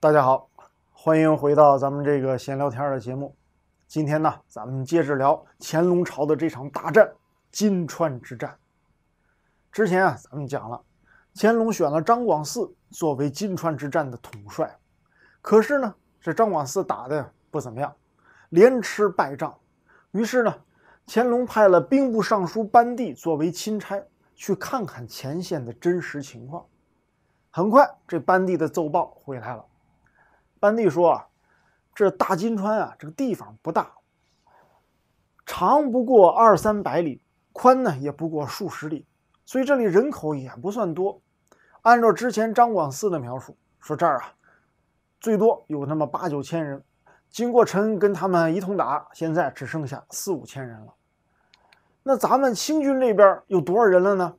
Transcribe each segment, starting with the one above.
大家好，欢迎回到咱们这个闲聊天的节目。今天呢，咱们接着聊乾隆朝的这场大战——金川之战。之前啊，咱们讲了，乾隆选了张广嗣作为金川之战的统帅，可是呢，这张广嗣打的不怎么样，连吃败仗。于是呢，乾隆派了兵部尚书班第作为钦差，去看看前线的真实情况。很快，这班第的奏报回来了。班弟说：“啊，这大金川啊，这个地方不大，长不过二三百里，宽呢也不过数十里，所以这里人口也不算多。按照之前张广嗣的描述，说这儿啊，最多有那么八九千人。经过陈跟他们一通打，现在只剩下四五千人了。那咱们清军这边有多少人了呢？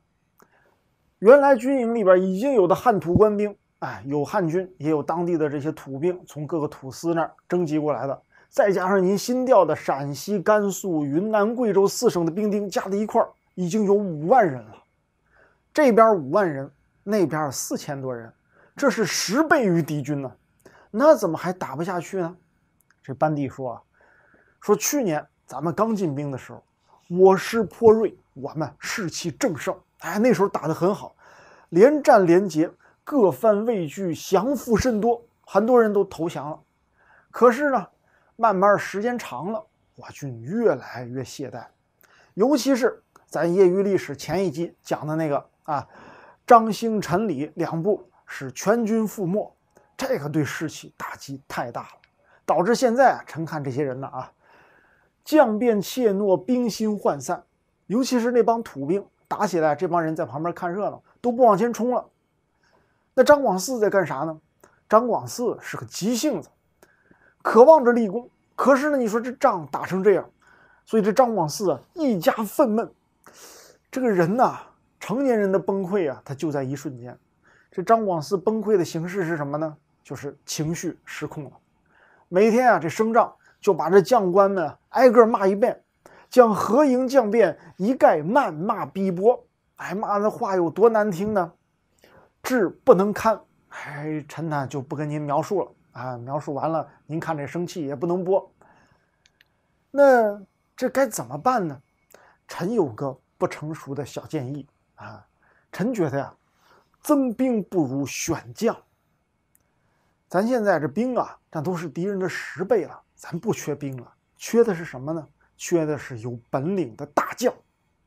原来军营里边已经有的汉土官兵。”哎，有汉军，也有当地的这些土兵，从各个土司那儿征集过来的，再加上您新调的陕西、甘肃、云南、贵州四省的兵丁，加在一块儿已经有五万人了。这边五万人，那边四千多人，这是十倍于敌军呢，那怎么还打不下去呢？这班底说啊，说去年咱们刚进兵的时候，我师颇锐，我们士气正盛，哎，那时候打得很好，连战连捷。各番畏惧，降服甚多，很多人都投降了。可是呢，慢慢时间长了，我军越来越懈怠，尤其是咱业余历史前一集讲的那个啊，张兴、陈李两部是全军覆没，这个对士气打击太大了，导致现在啊，臣看这些人呢啊，将变怯懦，兵心涣散，尤其是那帮土兵，打起来这帮人在旁边看热闹都不往前冲了。那张广嗣在干啥呢？张广嗣是个急性子，渴望着立功。可是呢，你说这仗打成这样，所以这张广嗣啊，一家愤懑。这个人呐，成年人的崩溃啊，他就在一瞬间。这张广嗣崩溃的形式是什么呢？就是情绪失控了。每天啊，这升帐就把这将官们挨个骂一遍，将合营将变一概谩骂逼驳。哎，骂的话有多难听呢？事不能堪，哎，臣呢就不跟您描述了啊。描述完了，您看这生气也不能播。那这该怎么办呢？臣有个不成熟的小建议啊。臣觉得呀，增兵不如选将。咱现在这兵啊，那都是敌人的十倍了，咱不缺兵了，缺的是什么呢？缺的是有本领的大将。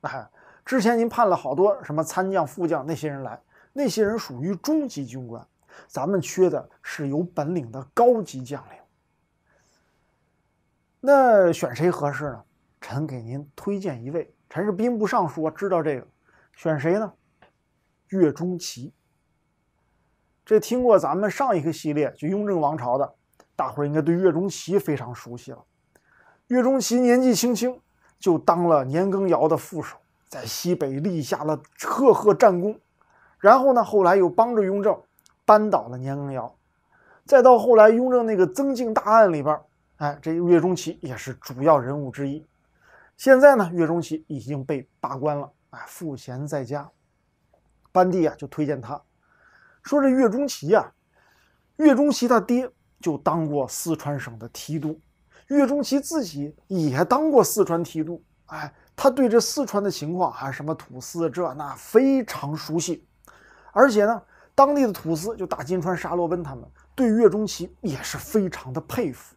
哎，之前您派了好多什么参将、副将那些人来。那些人属于中级军官，咱们缺的是有本领的高级将领。那选谁合适呢？臣给您推荐一位，臣是兵部尚书，知道这个。选谁呢？岳钟琪。这听过咱们上一个系列，就雍正王朝的，大伙儿应该对岳钟琪非常熟悉了。岳钟琪年纪轻轻就当了年羹尧的副手，在西北立下了赫赫战功。然后呢？后来又帮着雍正扳倒了年羹尧，再到后来雍正那个增进大案里边，哎，这岳钟琪也是主要人物之一。现在呢，岳钟琪已经被罢官了，哎，赋闲在家。班第啊，就推荐他，说这岳钟琪啊，岳钟琪他爹就当过四川省的提督，岳钟琪自己也当过四川提督，哎，他对这四川的情况啊，什么土司这那非常熟悉。而且呢，当地的土司就大金川沙罗奔他们对岳钟琪也是非常的佩服，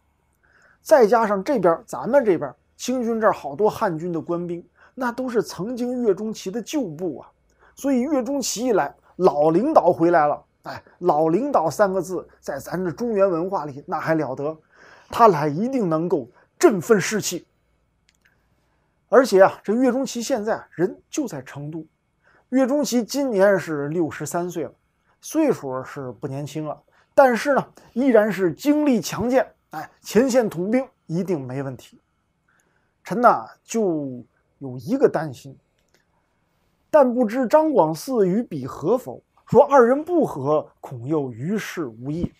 再加上这边咱们这边清军这儿好多汉军的官兵，那都是曾经岳中琪的旧部啊，所以岳中琪一来，老领导回来了，哎，老领导三个字在咱这中原文化里那还了得，他来一定能够振奋士气。而且啊，这岳中奇现在人就在成都。岳钟琪今年是六十三岁了，岁数是不年轻了，但是呢，依然是精力强健。哎，前线统兵一定没问题。臣呐，就有一个担心，但不知张广嗣与彼合否？说二人不和，恐又于事无益。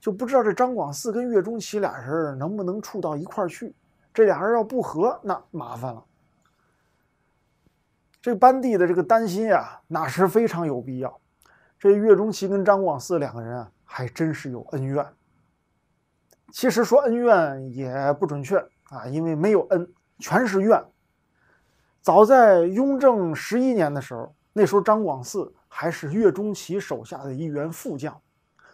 就不知道这张广嗣跟岳钟琪俩人能不能处到一块儿去？这俩人要不和，那麻烦了。这班底的这个担心呀，那是非常有必要？这岳钟琪跟张广嗣两个人啊，还真是有恩怨。其实说恩怨也不准确啊，因为没有恩，全是怨。早在雍正十一年的时候，那时候张广嗣还是岳钟琪手下的一员副将。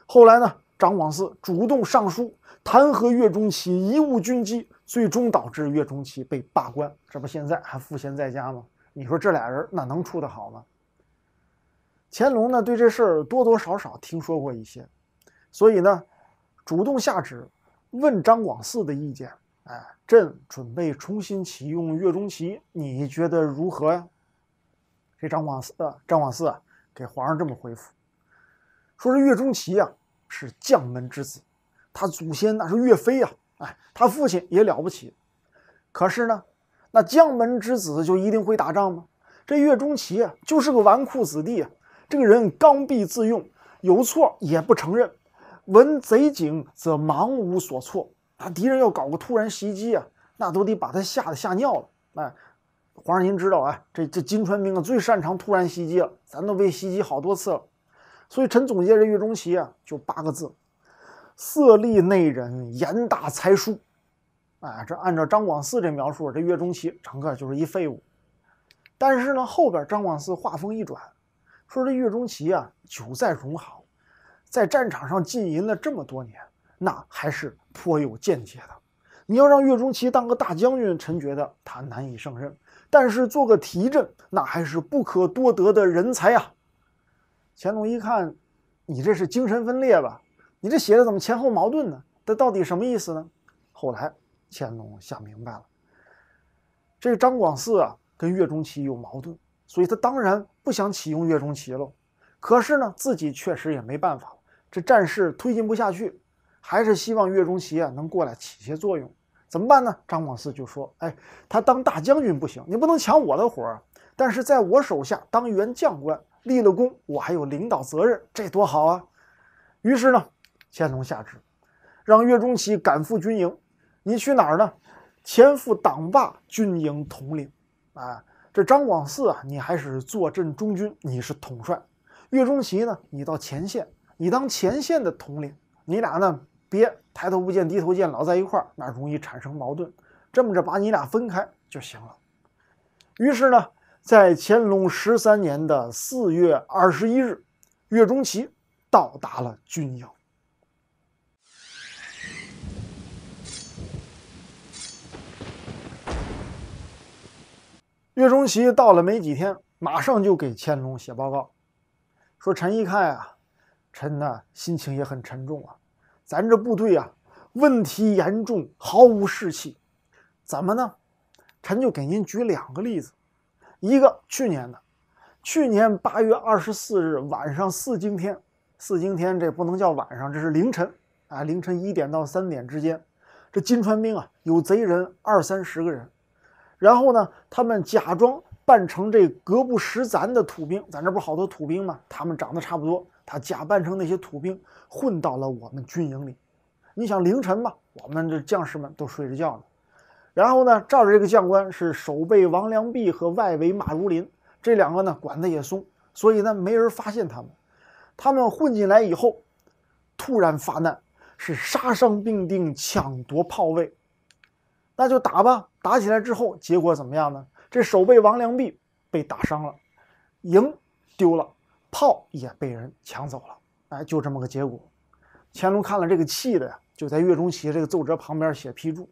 后来呢，张广嗣主动上书弹劾岳钟琪贻误军机，最终导致岳钟琪被罢官。这不，现在还赋闲在家吗？你说这俩人那能处得好吗？乾隆呢对这事儿多多少少听说过一些，所以呢，主动下旨问张广嗣的意见。哎，朕准备重新启用岳钟琪，你觉得如何呀？这张广嗣、啊，张广嗣啊，给皇上这么回复，说是岳钟琪啊是将门之子，他祖先那是岳飞呀，哎，他父亲也了不起，可是呢。那将门之子就一定会打仗吗？这岳钟琪啊，就是个纨绔子弟。这个人刚愎自用，有错也不承认。闻贼警则忙无所措。啊，敌人要搞个突然袭击啊，那都得把他吓得吓尿了。哎，皇上您知道啊，这这金川兵啊最擅长突然袭击了，咱都被袭击好多次了。所以臣总结这岳钟琪啊，就八个字：色厉内荏，言大才疏。啊，这按照张广嗣这描述，这岳钟琪整个就是一废物。但是呢，后边张广嗣话锋一转，说这岳钟琪啊，久在戎行，在战场上浸淫了这么多年，那还是颇有见解的。你要让岳钟琪当个大将军，臣觉得他难以胜任；但是做个提镇，那还是不可多得的人才啊。乾隆一看，你这是精神分裂吧？你这写的怎么前后矛盾呢？这到底什么意思呢？后来。乾隆想明白了，这张广嗣啊跟岳钟琪有矛盾，所以他当然不想启用岳钟琪喽。可是呢，自己确实也没办法了，这战事推进不下去，还是希望岳钟琪啊能过来起些作用。怎么办呢？张广嗣就说：“哎，他当大将军不行，你不能抢我的活儿。但是在我手下当员将官，立了功，我还有领导责任，这多好啊！”于是呢，乾隆下旨，让岳钟琪赶赴军营。你去哪儿呢？前赴党坝，军营统领，啊，这张广嗣啊，你还是坐镇中军，你是统帅。岳钟琪呢，你到前线，你当前线的统领。你俩呢，别抬头不见低头见，老在一块儿，那容易产生矛盾。这么着，把你俩分开就行了。于是呢，在乾隆十三年的四月二十一日，岳钟琪到达了军营。岳钟琪到了没几天，马上就给乾隆写报告，说：“臣一看呀，臣呢心情也很沉重啊。咱这部队啊，问题严重，毫无士气。怎么呢？臣就给您举两个例子。一个去年的，去年八月二十四日晚上四更天，四更天这不能叫晚上，这是凌晨啊，凌晨一点到三点之间。这金川兵啊，有贼人二三十个人。”然后呢，他们假装扮成这格不识咱的土兵，咱这不好多土兵吗？他们长得差不多，他假扮成那些土兵，混到了我们军营里。你想凌晨嘛，我们这将士们都睡着觉呢。然后呢，照着这个将官是守备王良弼和外围马如林这两个呢管得也松，所以呢没人发现他们。他们混进来以后，突然发难，是杀伤并定抢夺炮位。那就打吧，打起来之后结果怎么样呢？这守备王良弼被打伤了，营丢了，炮也被人抢走了。哎，就这么个结果。乾隆看了这个气的呀，就在岳钟琪这个奏折旁边写批注，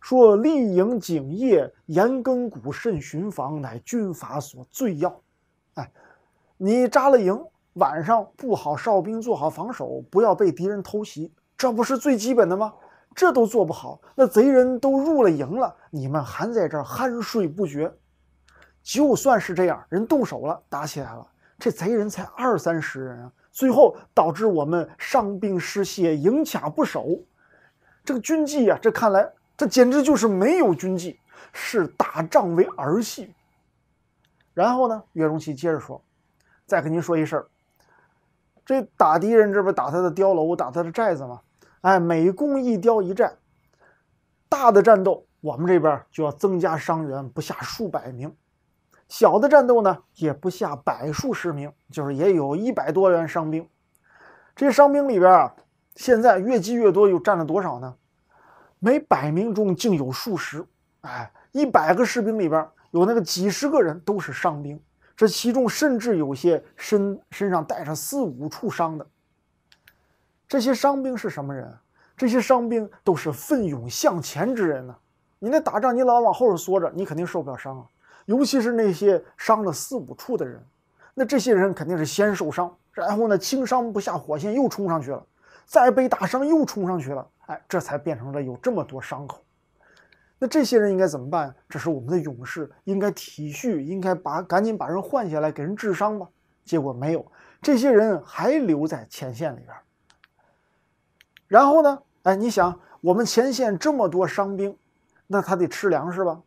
说：“立营警业，严耕古慎巡防，乃军法所最要。”哎，你扎了营，晚上布好哨兵做好防守，不要被敌人偷袭，这不是最基本的吗？这都做不好，那贼人都入了营了，你们还在这儿酣睡不觉。就算是这样，人动手了，打起来了，这贼人才二三十人啊，最后导致我们伤兵失血，营卡不守。这个军纪啊，这看来这简直就是没有军纪，视打仗为儿戏。然后呢，岳荣奇接着说：“再跟您说一事儿，这打敌人，这不是打他的碉楼，打他的寨子吗？”哎，每攻一雕一战，大的战斗我们这边就要增加伤员不下数百名，小的战斗呢也不下百数十名，就是也有一百多元伤兵。这些伤兵里边啊，现在越积越多，又占了多少呢？每百名中竟有数十。哎，一百个士兵里边有那个几十个人都是伤兵，这其中甚至有些身身上带上四五处伤的。这些伤兵是什么人？这些伤兵都是奋勇向前之人呢。你那打仗，你老往后头缩着，你肯定受不了伤啊。尤其是那些伤了四五处的人，那这些人肯定是先受伤，然后呢轻伤不下火线又冲上去了，再被打伤又冲上去了，哎，这才变成了有这么多伤口。那这些人应该怎么办？这是我们的勇士，应该体恤，应该把赶紧把人换下来给人治伤吧。结果没有，这些人还留在前线里边。然后呢？哎，你想，我们前线这么多伤兵，那他得吃粮食吧？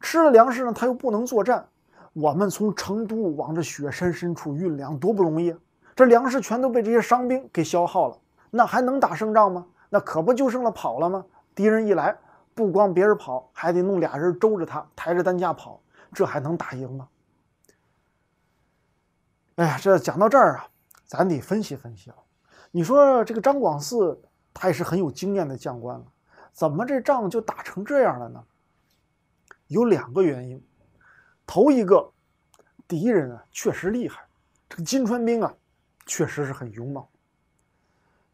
吃了粮食呢，他又不能作战。我们从成都往这雪山深处运粮，多不容易！这粮食全都被这些伤兵给消耗了，那还能打胜仗吗？那可不就剩了跑了吗？敌人一来，不光别人跑，还得弄俩人周着他，抬着担架跑，这还能打赢吗？哎呀，这讲到这儿啊，咱得分析分析了。你说这个张广嗣他也是很有经验的将官了，怎么这仗就打成这样了呢？有两个原因，头一个，敌人啊确实厉害，这个金川兵啊确实是很勇猛。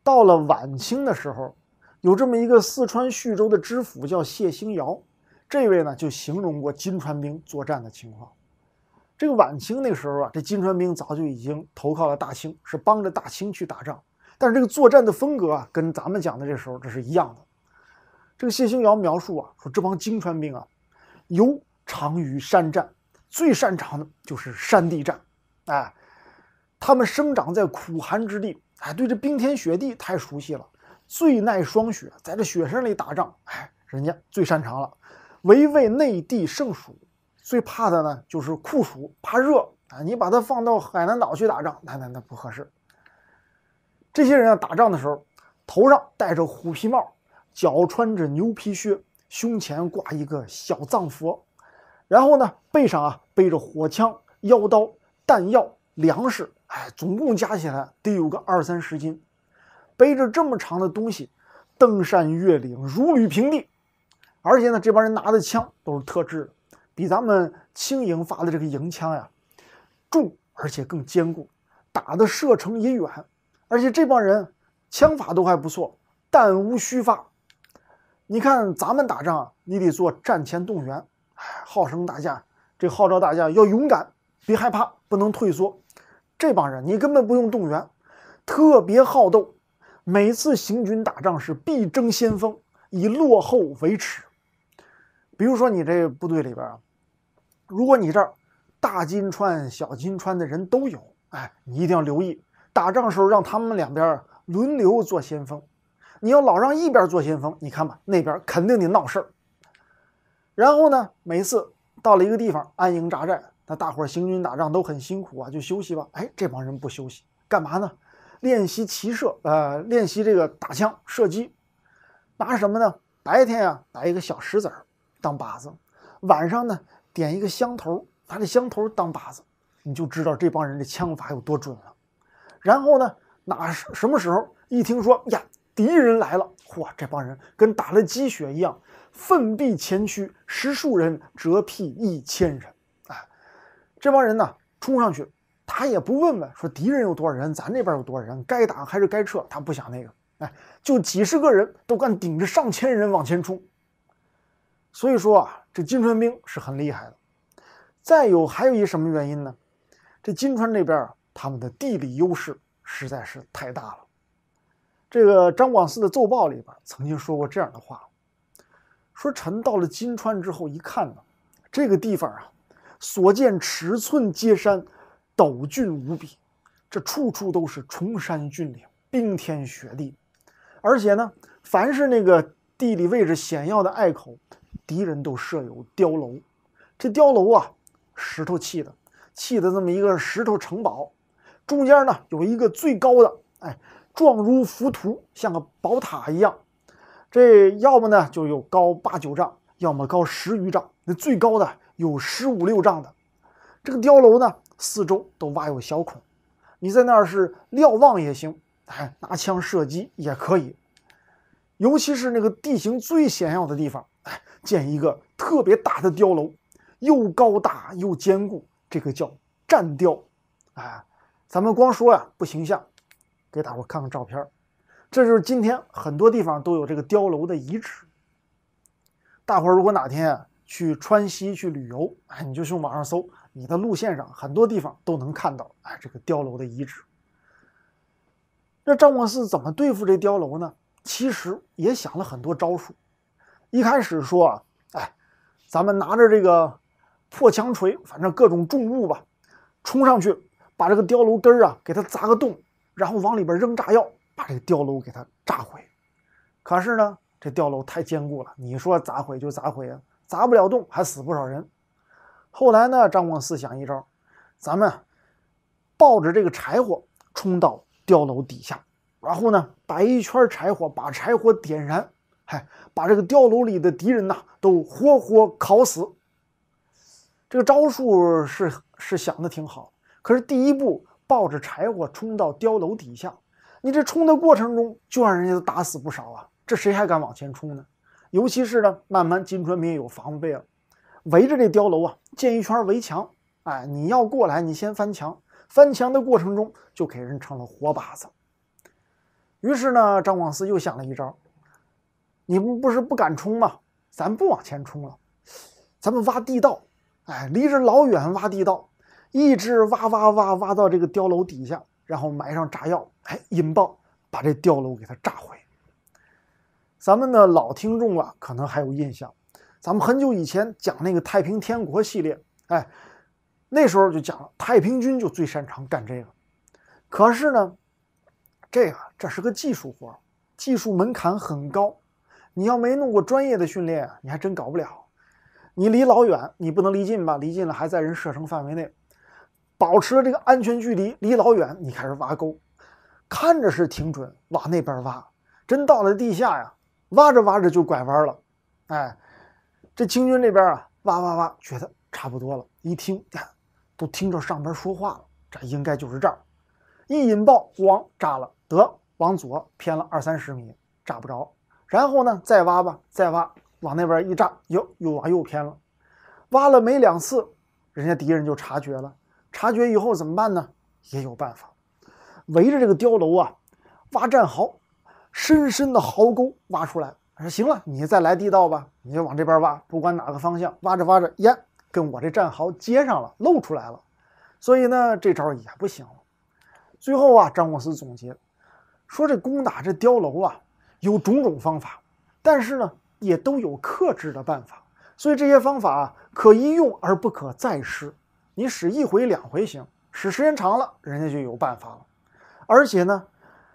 到了晚清的时候，有这么一个四川叙州的知府叫谢兴尧，这位呢就形容过金川兵作战的情况。这个晚清那时候啊，这金川兵早就已经投靠了大清，是帮着大清去打仗。但是这个作战的风格啊，跟咱们讲的这时候这是一样的。这个谢兴尧描述啊，说这帮金川兵啊，尤长于山战，最擅长的就是山地战。哎，他们生长在苦寒之地，哎，对这冰天雪地太熟悉了，最耐霜雪，在这雪山里打仗，哎，人家最擅长了。维卫内地盛暑，最怕的呢就是酷暑，怕热啊。你把它放到海南岛去打仗，那那那不合适。这些人啊，打仗的时候，头上戴着虎皮帽，脚穿着牛皮靴，胸前挂一个小藏佛，然后呢，背上啊背着火枪、腰刀、弹药、粮食，哎，总共加起来得有个二三十斤，背着这么长的东西，登山越岭如履平地。而且呢，这帮人拿的枪都是特制的，比咱们轻营发的这个营枪呀重，而且更坚固，打的射程也远。而且这帮人枪法都还不错，弹无虚发。你看咱们打仗，你得做战前动员，哎，号声大家，这号召大家要勇敢，别害怕，不能退缩。这帮人你根本不用动员，特别好斗，每次行军打仗是必争先锋，以落后为耻。比如说你这部队里边，啊，如果你这儿大金川、小金川的人都有，哎，你一定要留意。打仗的时候，让他们两边轮流做先锋。你要老让一边做先锋，你看吧，那边肯定得闹事儿。然后呢，每次到了一个地方安营扎寨，那大伙儿行军打仗都很辛苦啊，就休息吧。哎，这帮人不休息，干嘛呢？练习骑射，呃，练习这个打枪射击。拿什么呢？白天啊，拿一个小石子儿当靶子；晚上呢，点一个香头，拿这香头当靶子。你就知道这帮人的枪法有多准了。然后呢？哪什什么时候？一听说呀，敌人来了！嚯，这帮人跟打了鸡血一样，奋臂前驱，十数人折辟一千人！哎，这帮人呢，冲上去，他也不问问说敌人有多少人，咱这边有多少人，该打还是该撤？他不想那个。哎，就几十个人都敢顶着上千人往前冲。所以说啊，这金川兵是很厉害的。再有，还有一什么原因呢？这金川这边。他们的地理优势实在是太大了。这个张广嗣的奏报里边曾经说过这样的话：“说臣到了金川之后一看呢，这个地方啊，所见尺寸皆山，陡峻无比，这处处都是崇山峻岭、冰天雪地，而且呢，凡是那个地理位置险要的隘口，敌人都设有碉楼。这碉楼啊，石头砌的，砌的这么一个石头城堡。”中间呢有一个最高的，哎，状如浮屠，像个宝塔一样。这要么呢就有高八九丈，要么高十余丈，那最高的有十五六丈的。这个碉楼呢，四周都挖有小孔，你在那儿是瞭望也行，哎，拿枪射击也可以。尤其是那个地形最险要的地方，哎，建一个特别大的碉楼，又高大又坚固，这个叫战碉，哎。咱们光说呀不形象，给大伙看看照片这就是今天很多地方都有这个碉楼的遗址。大伙如果哪天去川西去旅游，哎，你就去网上搜，你的路线上很多地方都能看到，哎，这个碉楼的遗址。那张国四怎么对付这碉楼呢？其实也想了很多招数。一开始说啊，哎，咱们拿着这个破墙锤，反正各种重物吧，冲上去。把这个碉楼根儿啊，给它砸个洞，然后往里边扔炸药，把这个碉楼给它炸毁。可是呢，这碉楼太坚固了，你说砸毁就砸毁啊，砸不了洞，还死不少人。后来呢，张广思想一招，咱们抱着这个柴火冲到碉楼底下，然后呢摆一圈柴火，把柴火点燃，嗨，把这个碉楼里的敌人呐都活活烤死。这个招数是是想的挺好。可是第一步，抱着柴火冲到碉楼底下，你这冲的过程中就让人家打死不少啊！这谁还敢往前冲呢？尤其是呢，慢慢金川民有防备了，围着这碉楼啊建一圈围墙，哎，你要过来，你先翻墙，翻墙的过程中就给人成了活靶子。于是呢，张广思又想了一招：你们不是不敢冲吗？咱不往前冲了，咱们挖地道，哎，离着老远挖地道。一直挖挖挖挖到这个碉楼底下，然后埋上炸药，哎，引爆，把这碉楼给它炸毁。咱们的老听众啊，可能还有印象，咱们很久以前讲那个太平天国系列，哎，那时候就讲了太平军就最擅长干这个。可是呢，这个这是个技术活，技术门槛很高，你要没弄过专业的训练，你还真搞不了。你离老远，你不能离近吧？离近了还在人射程范围内。保持了这个安全距离，离老远，你开始挖沟，看着是挺准，往那边挖，真到了地下呀，挖着挖着就拐弯了，哎，这清军这边啊，挖挖挖，觉得差不多了，一听呀，都听着上边说话了，这应该就是这儿，一引爆，咣，炸了，得往左偏了二三十米，炸不着，然后呢，再挖吧，再挖，往那边一炸，哟又往右偏了，挖了没两次，人家敌人就察觉了。察觉以后怎么办呢？也有办法，围着这个碉楼啊，挖战壕，深深的壕沟挖出来。行了，你再来地道吧，你就往这边挖，不管哪个方向，挖着挖着，耶，跟我这战壕接上了，露出来了。所以呢，这招也不行了。最后啊，张国思总结说：“这攻打这碉楼啊，有种种方法，但是呢，也都有克制的办法。所以这些方法可一用而不可再施。”你使一回两回行，使时间长了，人家就有办法了。而且呢，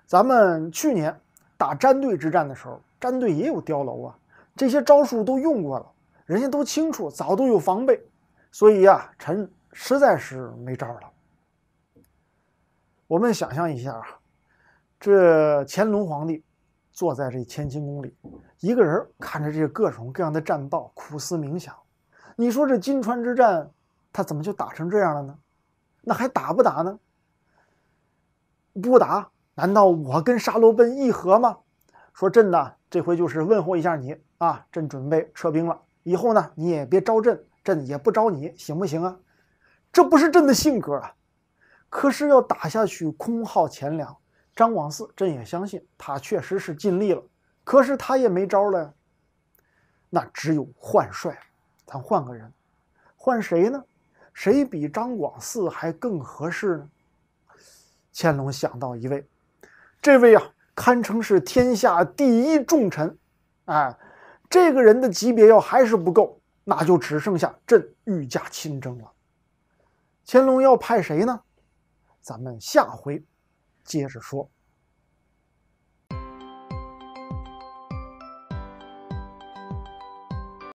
咱们去年打詹队之战的时候，詹队也有碉楼啊，这些招数都用过了，人家都清楚，早都有防备。所以呀，臣实在是没招了。我们想象一下啊，这乾隆皇帝坐在这乾清宫里，一个人看着这各种各样的战报，苦思冥想。你说这金川之战？他怎么就打成这样了呢？那还打不打呢？不打？难道我跟沙罗奔议和吗？说朕呢，这回就是问候一下你啊。朕准备撤兵了，以后呢你也别招朕，朕也不招你，行不行啊？这不是朕的性格啊。可是要打下去，空耗钱粮。张广嗣，朕也相信他确实是尽力了，可是他也没招呀。那只有换帅，咱换个人，换谁呢？谁比张广嗣还更合适呢？乾隆想到一位，这位啊，堪称是天下第一重臣。哎，这个人的级别要还是不够，那就只剩下朕御驾亲征了。乾隆要派谁呢？咱们下回接着说。